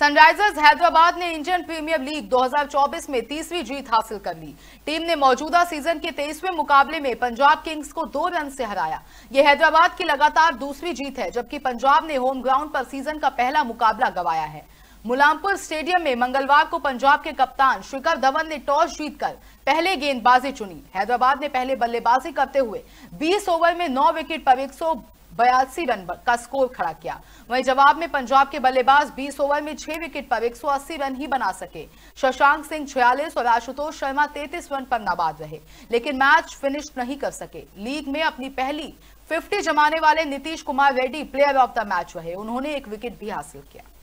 Sunrisers Hyderabad ने Indian premiere league 2024 में तीसरी जीत हासिल कर ली टीम ने मौजूदा सीजन के तेईसवें मुकाबले में पंजाब किंग्स को दो रन से हराया यह हैदराबाद की लगातार दूसरी जीत है जबकि पंजाब ने होम ग्राउंड पर सीजन का पहला मुकाबला गवाया है मुलामपुर स्टेडियम में मंगलवार को पंजाब के कप्तान शिखर धवन ने टॉस जीतकर पहले गेंदबाजी चुनी हैदराबाद ने पहले बल्लेबाजी करते हुए 20 ओवर में 9 विकेट पर एक बयासी रन का स्कोर खड़ा किया वहीं जवाब में पंजाब के बल्लेबाज 20 ओवर में 6 विकेट पर 180 रन ही बना सके शशांक सिंह छियालीस और आशुतोष शर्मा 33 रन पर नाबाद रहे लेकिन मैच फिनिश नहीं कर सके लीग में अपनी पहली 50 जमाने वाले Nitish Kumar Reddy player of the match रहे उन्होंने एक विकेट भी हासिल किया